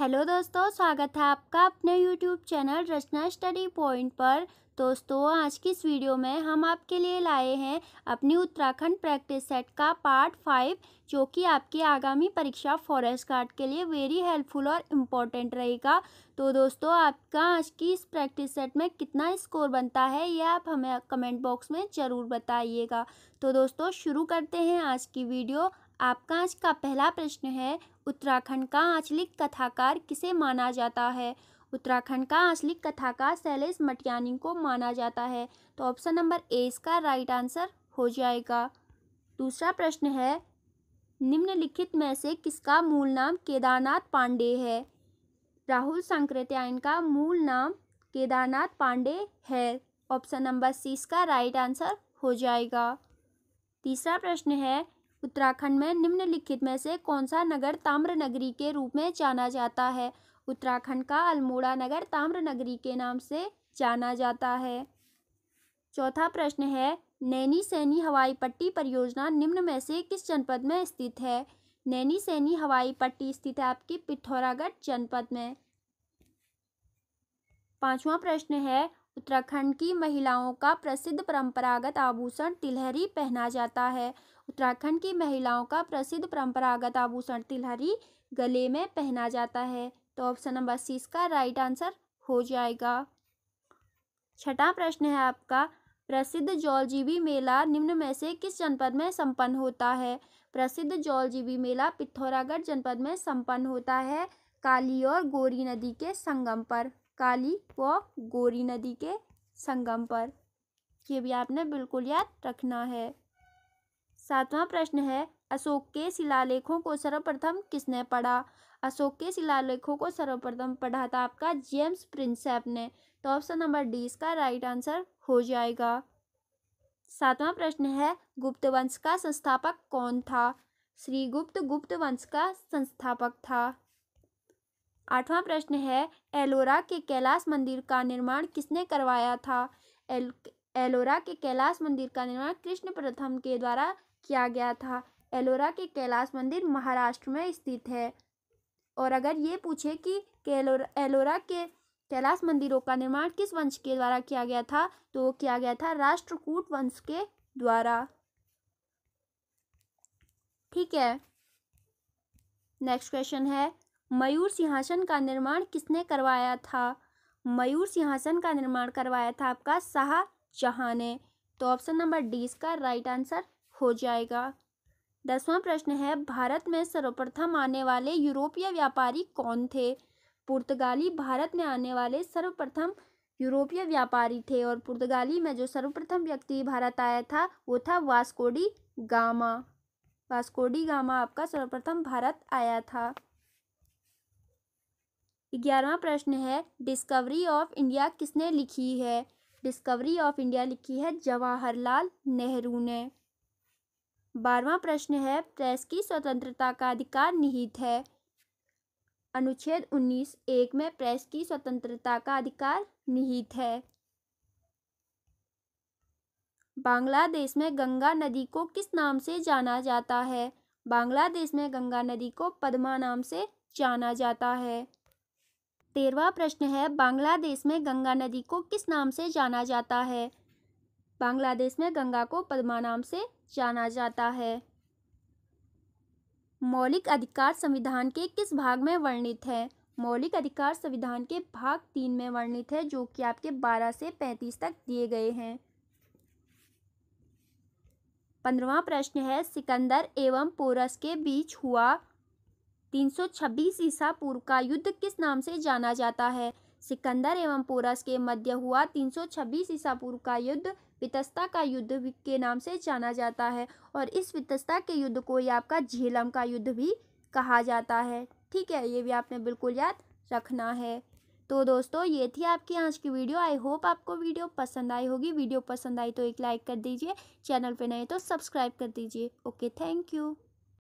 hello दोस्तों स्वागत है आपका अपने YouTube channel Rachna study point पर दोस्तों आज की इस वीडियो में हम आपके लिए लाए हैं अपनी उत्तराखंड प्रैक्टिस सेट का पार्ट फाइव जो कि आपकी आगामी परीक्षा फॉरेस्ट गार्ड के लिए वेरी हेल्पफुल और इम्पॉर्टेंट रहेगा तो दोस्तों आपका आज की इस प्रैक्टिस सेट में कितना स्कोर बनता है यह आप हमें कमेंट बॉक्स में ज़रूर बताइएगा तो दोस्तों शुरू करते हैं आज की वीडियो आपका आज का पहला प्रश्न है उत्तराखंड का आंचलिक कथाकार किसे माना जाता है उत्तराखंड का आंचलिक कथाकार शैलेश मटियानी को माना जाता है तो ऑप्शन नंबर ए इसका राइट आंसर हो जाएगा दूसरा प्रश्न है निम्नलिखित में से किसका मूल नाम केदारनाथ पांडे है राहुल संक्रत्यायन का मूल नाम केदारनाथ पांडे है ऑप्शन नंबर सी इसका राइट आंसर हो जाएगा तीसरा प्रश्न है उत्तराखंड में निम्नलिखित में से कौन सा नगर ताम्र नगरी के रूप में जाना जाता है उत्तराखंड का अल्मोड़ा नगर ताम्र नगरी के नाम से जाना जाता है चौथा प्रश्न है नैनी सैनी हवाई पट्टी परियोजना निम्न में से किस जनपद में स्थित है नैनी सैनी हवाई पट्टी स्थित है आपकी पिथौरागढ़ जनपद में पांचवा प्रश्न है उत्तराखंड की महिलाओं का प्रसिद्ध परंपरागत आभूषण तिलहरी पहना जाता है उत्तराखंड की महिलाओं का प्रसिद्ध परंपरागत आभूषण तिलहरी गले में पहना जाता है तो ऑप्शन नंबर सी इसका राइट आंसर हो जाएगा छठा प्रश्न है आपका प्रसिद्ध जौलजीबी मेला निम्न में से किस जनपद में संपन्न होता है प्रसिद्ध जौलजीबी मेला पिथौरागढ़ जनपद में संपन्न होता है काली और गोरी नदी के संगम पर काली व गोरी नदी के संगम पर ये भी आपने बिल्कुल याद रखना है सातवां प्रश्न है अशोक के शिलालेखों को सर्वप्रथम किसने पढ़ा अशोक के शिलालेखों को सर्वप्रथम पढ़ा था आपका जेम्स प्रिंसेप ने तो ऑप्शन नंबर डी इसका राइट आंसर हो जाएगा सातवां प्रश्न है गुप्त वंश का संस्थापक कौन था श्री गुप्त गुप्त वंश का संस्थापक था आठवां प्रश्न है एलोरा के कैलाश मंदिर का निर्माण किसने करवाया था एल एलोरा के कैलाश मंदिर का निर्माण कृष्ण प्रथम के द्वारा किया गया था एलोरा के कैलाश मंदिर महाराष्ट्र में स्थित है और अगर ये पूछे कि एलोरा, एलोरा के कैलाश मंदिरों का निर्माण किस वंश के द्वारा किया गया था तो वो किया गया था राष्ट्रकूट वंश के द्वारा ठीक है नेक्स्ट क्वेश्चन है मयूर सिंहासन का निर्माण किसने करवाया था मयूर सिंहासन का निर्माण करवाया था आपका शाहजहाँ ने तो ऑप्शन नंबर डी इसका राइट आंसर हो जाएगा दसवां प्रश्न है भारत में सर्वप्रथम आने वाले यूरोपीय व्यापारी कौन थे पुर्तगाली भारत में आने वाले सर्वप्रथम यूरोपीय व्यापारी थे और पुर्तगाली में जो सर्वप्रथम व्यक्ति भारत आया था वो था वास्कोडी गामा वास्कोडी गामा आपका सर्वप्रथम भारत आया था ग्यारहवा प्रश्न है डिस्कवरी ऑफ इंडिया किसने लिखी है डिस्कवरी ऑफ इंडिया लिखी है जवाहरलाल नेहरू ने बारवा प्रश्न है प्रेस की स्वतंत्रता का अधिकार निहित है अनुच्छेद उन्नीस एक में प्रेस की स्वतंत्रता का अधिकार निहित है बांग्लादेश में गंगा नदी को किस नाम से जाना जाता है बांग्लादेश में गंगा नदी को पद्मा नाम से जाना जाता है तेरवा प्रश्न है बांग्लादेश में गंगा नदी को किस नाम से जाना जाता है बांग्लादेश में गंगा को पद्मा नाम से जाना जाता है मौलिक अधिकार संविधान के किस भाग में वर्णित है मौलिक अधिकार संविधान के भाग तीन में वर्णित है जो कि आपके बारह से पैंतीस तक दिए गए हैं पंद्रवा प्रश्न है सिकंदर एवं पोरस के बीच हुआ 326 ईसा पूर्व का युद्ध किस नाम से जाना जाता है सिकंदर एवं पोरस के मध्य हुआ 326 ईसा पूर्व का युद्ध वितस्ता का युद्ध के नाम से जाना जाता है और इस वितस्ता के युद्ध को यह आपका झेलम का युद्ध भी कहा जाता है ठीक है ये भी आपने बिल्कुल याद रखना है तो दोस्तों ये थी आपकी आज की वीडियो आई होप आपको वीडियो पसंद आई होगी वीडियो पसंद आई तो एक लाइक कर दीजिए चैनल पे नए तो सब्सक्राइब कर दीजिए ओके थैंक यू